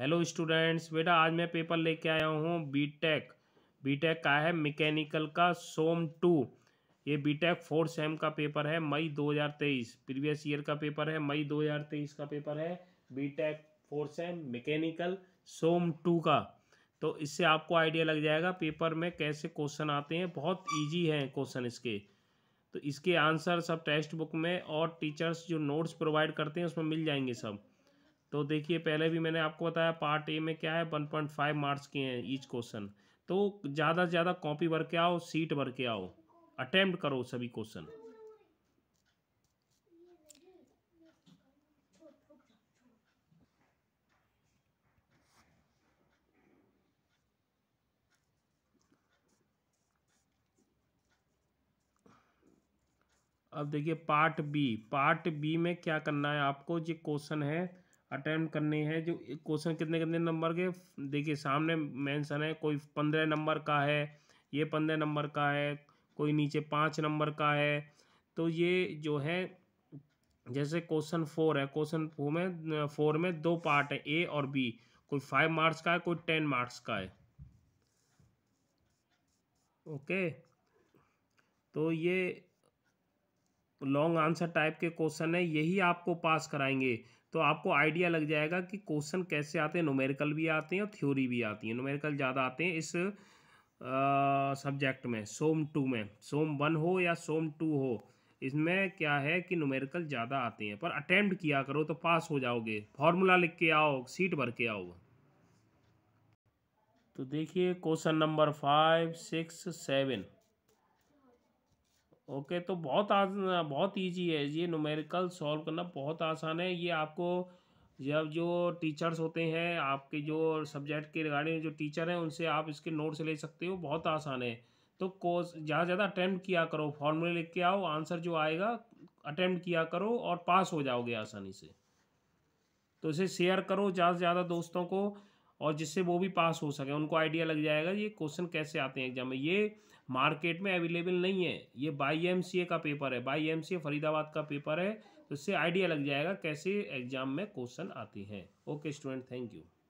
hello students बेटा आज मैं पेपर लेके आया हूँ बीटेक बीटेक का है मैकेनिकल का सोम टू ये बीटेक फोर्थ सेम का पेपर है मई 2023 प्रीवियस ईयर का पेपर है मई 2023 का पेपर है BTech fourth sem mechanical sem two का तो इससे आपको आइडिया लग जाएगा पेपर में कैसे क्वेश्चन आते हैं बहुत ईजी हैं क्वेश्चन इसके तो इसके आंसर सब टेक्स्ट बुक में और टीचर्स जो नोट्स प्रोवाइड करते हैं उसमें मिल जाएंगे सब तो देखिए पहले भी मैंने आपको बताया पार्ट ए में क्या है वन पॉइंट फाइव मार्क्स के हैं ईच क्वेश्चन तो ज़्यादा से ज़्यादा कॉपी भर के आओ सीट भर के आओ अटैम्प्ट करो सभी क्वेश्चन अब देखिए पार्ट बी पार्ट बी में क्या करना है आपको जो क्वेश्चन है अटैम्प्ट करनी है जो क्वेश्चन कितने कितने नंबर के देखिए सामने मेंशन है कोई पंद्रह नंबर का है ये पंद्रह नंबर का है कोई नीचे पाँच नंबर का है तो ये जो है जैसे क्वेश्चन फोर है क्वेश्चन फोर में फोर में दो पार्ट है ए और बी कोई फाइव मार्क्स का है कोई टेन मार्क्स का है ओके तो ये लॉन्ग आंसर टाइप के क्वेश्चन है यही आपको पास कराएंगे तो आपको आइडिया लग जाएगा कि क्वेश्चन कैसे आते हैं नोमेरिकल भी आते हैं और थ्योरी भी आती है नोमेरिकल ज़्यादा आते हैं इस सब्जेक्ट में सोम टू में सोम वन हो या सोम टू हो इसमें क्या है कि नोमेरिकल ज़्यादा आते हैं पर अटैम्प्ट किया करो तो पास हो जाओगे फॉर्मूला लिख के आओ सीट भर के आओ तो देखिए question number five six seven okay तो बहुत आज बहुत ईजी है ये नोमेरिकल सॉल्व करना बहुत आसान है ये आपको जब जो टीचर्स होते हैं आपके जो सब्जेक्ट के रिगार्डिंग जो टीचर हैं उनसे आप इसके नोट्स ले सकते हो बहुत आसान है तो कोर्स ज़्यादा ज़्यादा अटैम्प्ट किया करो फॉर्मूले लिख के आओ आंसर जो आएगा अटैम्प्ट किया करो और पास हो जाओगे आसानी से तो इसे शेयर करो ज़्यादा से ज़्यादा दोस्तों को और जिससे वो भी पास हो सके उनको आइडिया लग जाएगा ये क्वेश्चन कैसे आते हैं एग्जाम में ये मार्केट में अवेलेबल नहीं है ये बाई एम का पेपर है बाई एम फरीदाबाद का पेपर है तो इससे आइडिया लग जाएगा कैसे एग्जाम में क्वेश्चन आते हैं ओके स्टूडेंट थैंक यू